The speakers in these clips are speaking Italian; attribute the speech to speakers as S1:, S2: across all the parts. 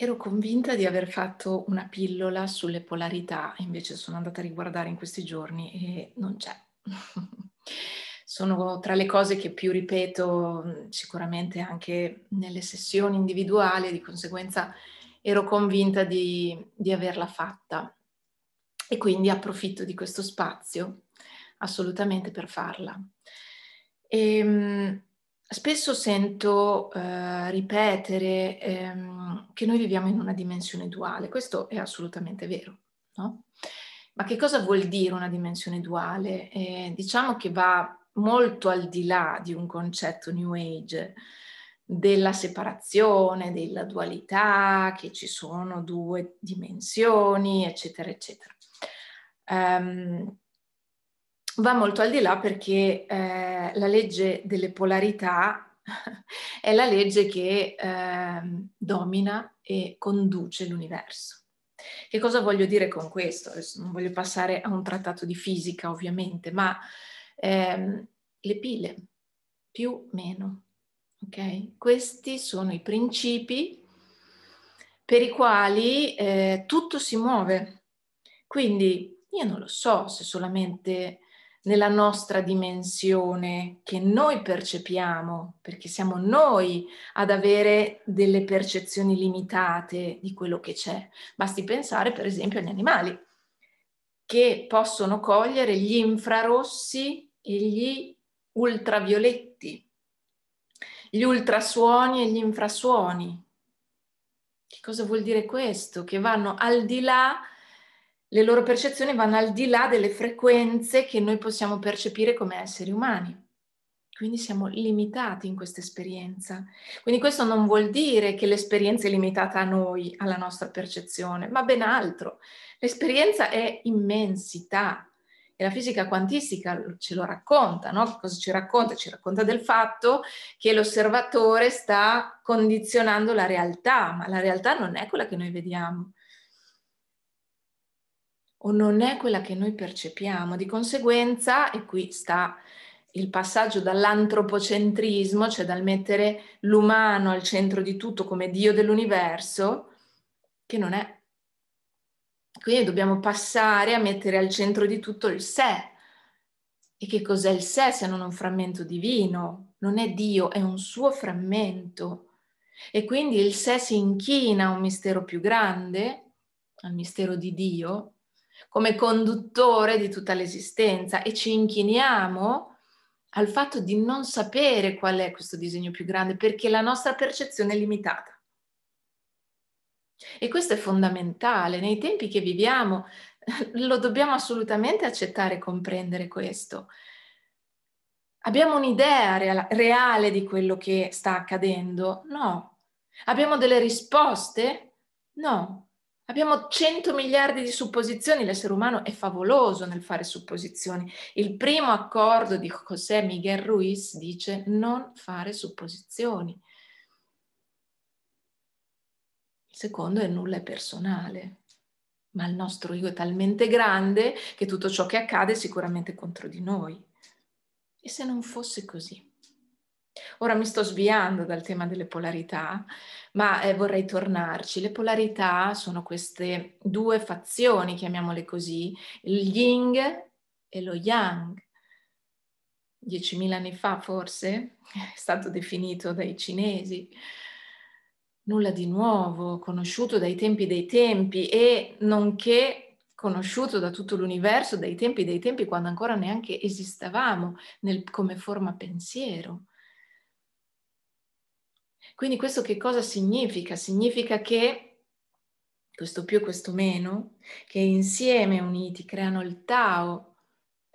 S1: Ero convinta di aver fatto una pillola sulle polarità, invece sono andata a riguardare in questi giorni e non c'è. sono tra le cose che più ripeto mm, sicuramente anche nelle sessioni individuali, di conseguenza ero convinta di, di averla fatta e quindi approfitto di questo spazio assolutamente per farla. E, ehm, Spesso sento eh, ripetere ehm, che noi viviamo in una dimensione duale, questo è assolutamente vero, no? Ma che cosa vuol dire una dimensione duale? Eh, diciamo che va molto al di là di un concetto New Age della separazione, della dualità, che ci sono due dimensioni, eccetera, eccetera. Um, va molto al di là perché eh, la legge delle polarità è la legge che eh, domina e conduce l'universo. Che cosa voglio dire con questo? Adesso non voglio passare a un trattato di fisica ovviamente, ma ehm, le pile, più o meno. Okay? Questi sono i principi per i quali eh, tutto si muove. Quindi io non lo so se solamente nella nostra dimensione che noi percepiamo, perché siamo noi ad avere delle percezioni limitate di quello che c'è. Basti pensare per esempio agli animali, che possono cogliere gli infrarossi e gli ultravioletti, gli ultrasuoni e gli infrasuoni. Che cosa vuol dire questo? Che vanno al di là le loro percezioni vanno al di là delle frequenze che noi possiamo percepire come esseri umani. Quindi siamo limitati in questa esperienza. Quindi questo non vuol dire che l'esperienza è limitata a noi, alla nostra percezione, ma ben altro. L'esperienza è immensità. E la fisica quantistica ce lo racconta, no? Cosa ci racconta? Ci racconta del fatto che l'osservatore sta condizionando la realtà, ma la realtà non è quella che noi vediamo o non è quella che noi percepiamo. Di conseguenza, e qui sta il passaggio dall'antropocentrismo, cioè dal mettere l'umano al centro di tutto come Dio dell'universo, che non è. Quindi dobbiamo passare a mettere al centro di tutto il sé. E che cos'è il sé se non un frammento divino? Non è Dio, è un suo frammento. E quindi il sé si inchina a un mistero più grande, al mistero di Dio, come conduttore di tutta l'esistenza e ci inchiniamo al fatto di non sapere qual è questo disegno più grande perché la nostra percezione è limitata. E questo è fondamentale, nei tempi che viviamo lo dobbiamo assolutamente accettare e comprendere questo. Abbiamo un'idea reale di quello che sta accadendo? No. Abbiamo delle risposte? No. Abbiamo 100 miliardi di supposizioni, l'essere umano è favoloso nel fare supposizioni. Il primo accordo di José Miguel Ruiz dice non fare supposizioni. Il secondo è nulla è personale, ma il nostro io è talmente grande che tutto ciò che accade è sicuramente contro di noi. E se non fosse così? Ora mi sto sviando dal tema delle polarità, ma eh, vorrei tornarci. Le polarità sono queste due fazioni, chiamiamole così, il ying e lo yang. 10.000 anni fa forse è stato definito dai cinesi nulla di nuovo, conosciuto dai tempi dei tempi e nonché conosciuto da tutto l'universo dai tempi dei tempi quando ancora neanche esistevamo nel, come forma pensiero. Quindi questo che cosa significa? Significa che questo più e questo meno, che insieme uniti creano il Tao,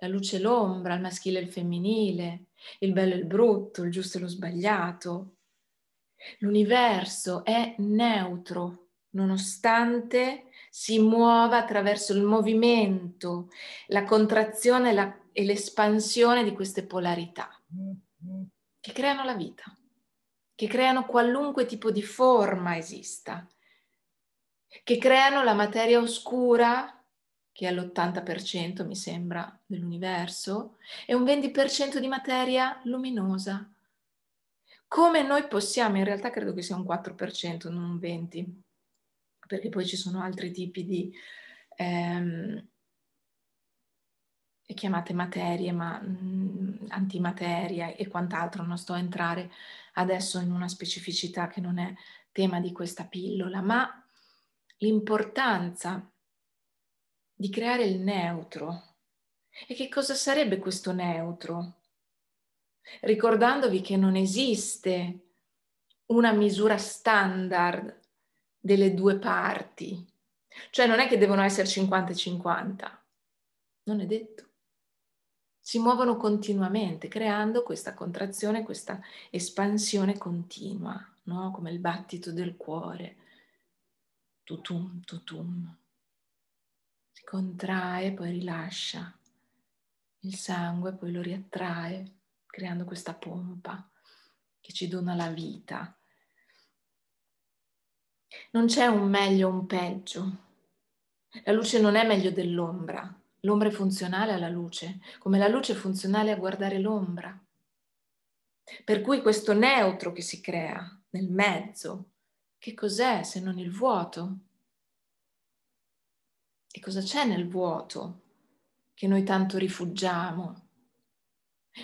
S1: la luce e l'ombra, il maschile e il femminile, il bello e il brutto, il giusto e lo sbagliato. L'universo è neutro, nonostante si muova attraverso il movimento, la contrazione e, la, e l'espansione di queste polarità che creano la vita che creano qualunque tipo di forma esista, che creano la materia oscura, che è l'80% mi sembra dell'universo, e un 20% di materia luminosa. Come noi possiamo, in realtà credo che sia un 4%, non un 20%, perché poi ci sono altri tipi di... Ehm, chiamate materie, ma mh, mhmm, antimateria e quant'altro, non sto a entrare adesso in una specificità che non è tema di questa pillola, ma l'importanza di creare il neutro. E che cosa sarebbe questo neutro? Ricordandovi che non esiste una misura standard delle due parti, cioè non è che devono essere 50 e 50, non è detto si muovono continuamente, creando questa contrazione, questa espansione continua, no? come il battito del cuore. Tutum, tutum. Si contrae, poi rilascia il sangue, poi lo riattrae, creando questa pompa che ci dona la vita. Non c'è un meglio o un peggio. La luce non è meglio dell'ombra, L'ombra è funzionale alla luce, come la luce è funzionale a guardare l'ombra. Per cui questo neutro che si crea nel mezzo, che cos'è se non il vuoto? E cosa c'è nel vuoto che noi tanto rifugiamo,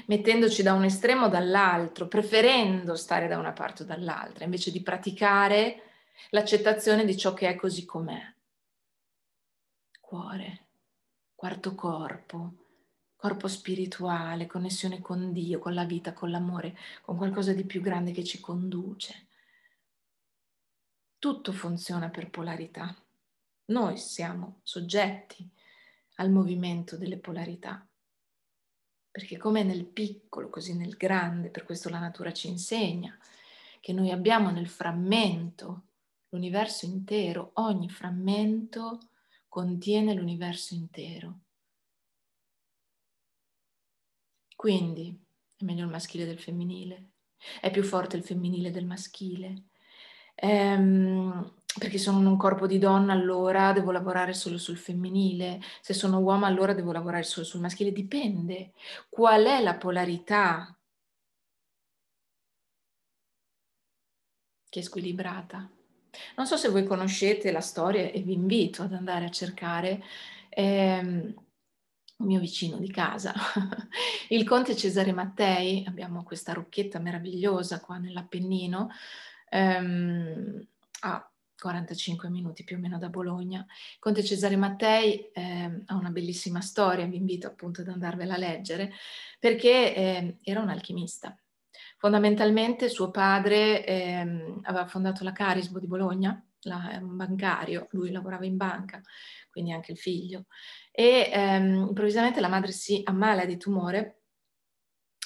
S1: mettendoci da un estremo o dall'altro, preferendo stare da una parte o dall'altra, invece di praticare l'accettazione di ciò che è così com'è. Cuore quarto corpo, corpo spirituale, connessione con Dio, con la vita, con l'amore, con qualcosa di più grande che ci conduce. Tutto funziona per polarità. Noi siamo soggetti al movimento delle polarità, perché come nel piccolo, così nel grande, per questo la natura ci insegna, che noi abbiamo nel frammento, l'universo intero, ogni frammento contiene l'universo intero. Quindi è meglio il maschile del femminile, è più forte il femminile del maschile. Ehm, perché sono un corpo di donna, allora devo lavorare solo sul femminile, se sono uomo, allora devo lavorare solo sul maschile. Dipende qual è la polarità che è squilibrata. Non so se voi conoscete la storia e vi invito ad andare a cercare ehm, il mio vicino di casa, il conte Cesare Mattei, abbiamo questa rocchetta meravigliosa qua nell'Appennino, ehm, a 45 minuti più o meno da Bologna. Il conte Cesare Mattei ehm, ha una bellissima storia, vi invito appunto ad andarvela a leggere, perché ehm, era un alchimista Fondamentalmente suo padre ehm, aveva fondato la Carisbo di Bologna, la, era un bancario, lui lavorava in banca, quindi anche il figlio, e ehm, improvvisamente la madre si ammala di tumore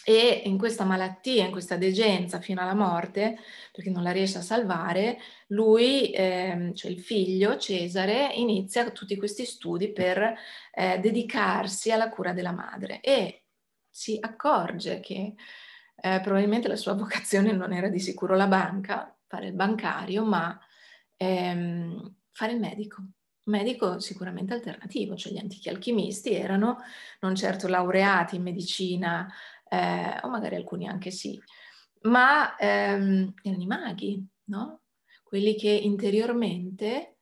S1: e in questa malattia, in questa degenza fino alla morte, perché non la riesce a salvare, lui, ehm, cioè il figlio Cesare, inizia tutti questi studi per eh, dedicarsi alla cura della madre e si accorge che eh, probabilmente la sua vocazione non era di sicuro la banca, fare il bancario, ma ehm, fare il medico. Medico sicuramente alternativo, cioè gli antichi alchimisti erano non certo laureati in medicina, eh, o magari alcuni anche sì, ma ehm, erano i maghi, no? quelli che interiormente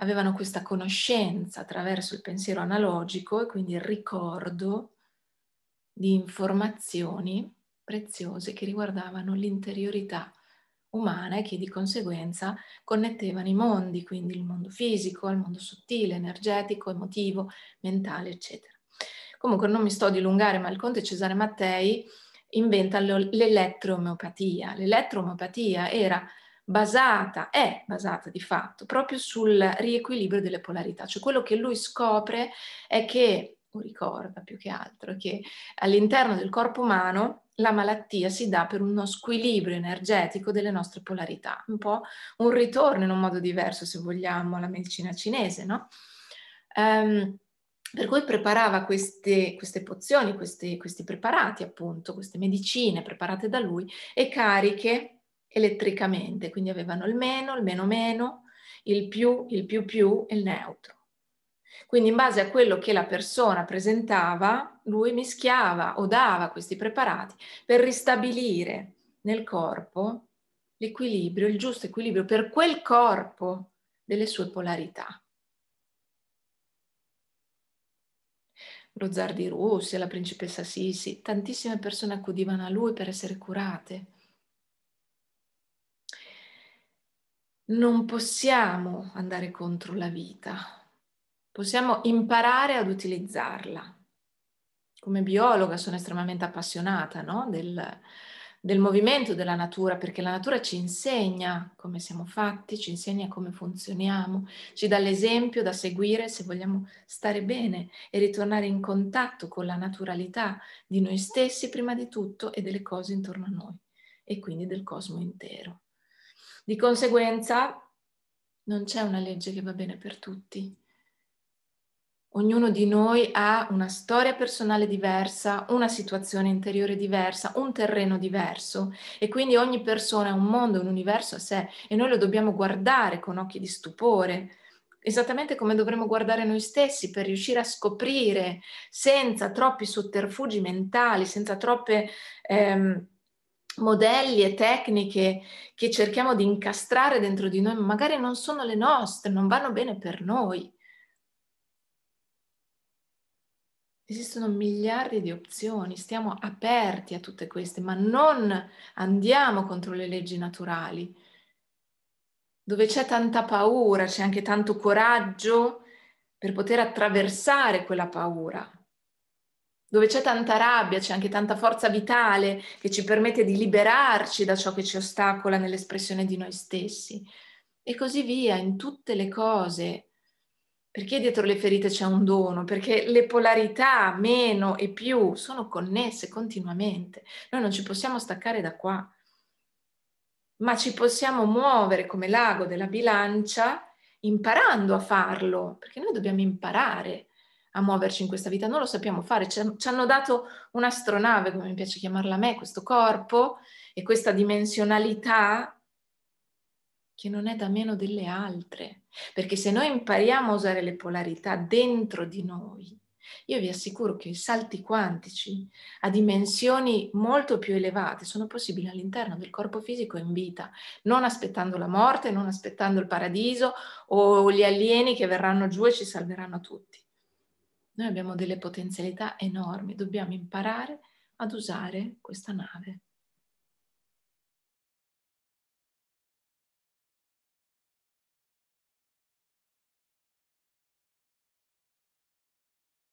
S1: avevano questa conoscenza attraverso il pensiero analogico e quindi il ricordo di informazioni preziose che riguardavano l'interiorità umana e che di conseguenza connettevano i mondi, quindi il mondo fisico il mondo sottile, energetico, emotivo, mentale, eccetera. Comunque non mi sto a dilungare, ma il conte Cesare Mattei inventa l'elettroomeopatia. L'elettroomeopatia era basata, è basata di fatto proprio sul riequilibrio delle polarità, cioè quello che lui scopre è che, o ricorda più che altro, che all'interno del corpo umano la malattia si dà per uno squilibrio energetico delle nostre polarità, un po' un ritorno in un modo diverso, se vogliamo, alla medicina cinese, no? Um, per cui preparava queste, queste pozioni, questi, questi preparati, appunto, queste medicine preparate da lui e cariche elettricamente, quindi avevano il meno, il meno meno, il più, il più più e il neutro. Quindi in base a quello che la persona presentava, lui mischiava o dava questi preparati per ristabilire nel corpo l'equilibrio, il giusto equilibrio per quel corpo delle sue polarità. Lo zar di Russia, la principessa Sisi, tantissime persone accudivano a lui per essere curate. Non possiamo andare contro la vita, possiamo imparare ad utilizzarla. Come biologa sono estremamente appassionata no? del, del movimento della natura, perché la natura ci insegna come siamo fatti, ci insegna come funzioniamo, ci dà l'esempio da seguire se vogliamo stare bene e ritornare in contatto con la naturalità di noi stessi prima di tutto e delle cose intorno a noi e quindi del cosmo intero. Di conseguenza non c'è una legge che va bene per tutti, Ognuno di noi ha una storia personale diversa, una situazione interiore diversa, un terreno diverso e quindi ogni persona ha un mondo, un universo a sé e noi lo dobbiamo guardare con occhi di stupore, esattamente come dovremmo guardare noi stessi per riuscire a scoprire senza troppi sotterfugi mentali, senza troppe... Ehm, modelli e tecniche che cerchiamo di incastrare dentro di noi, magari non sono le nostre, non vanno bene per noi. Esistono miliardi di opzioni, stiamo aperti a tutte queste, ma non andiamo contro le leggi naturali. Dove c'è tanta paura, c'è anche tanto coraggio per poter attraversare quella paura. Dove c'è tanta rabbia, c'è anche tanta forza vitale che ci permette di liberarci da ciò che ci ostacola nell'espressione di noi stessi. E così via, in tutte le cose perché dietro le ferite c'è un dono, perché le polarità meno e più sono connesse continuamente. Noi non ci possiamo staccare da qua, ma ci possiamo muovere come l'ago della bilancia imparando a farlo, perché noi dobbiamo imparare a muoverci in questa vita, non lo sappiamo fare, ci, ci hanno dato un'astronave, come mi piace chiamarla a me, questo corpo e questa dimensionalità che non è da meno delle altre, perché se noi impariamo a usare le polarità dentro di noi, io vi assicuro che i salti quantici a dimensioni molto più elevate sono possibili all'interno del corpo fisico in vita, non aspettando la morte, non aspettando il paradiso o gli alieni che verranno giù e ci salveranno tutti. Noi abbiamo delle potenzialità enormi, dobbiamo imparare ad usare questa nave.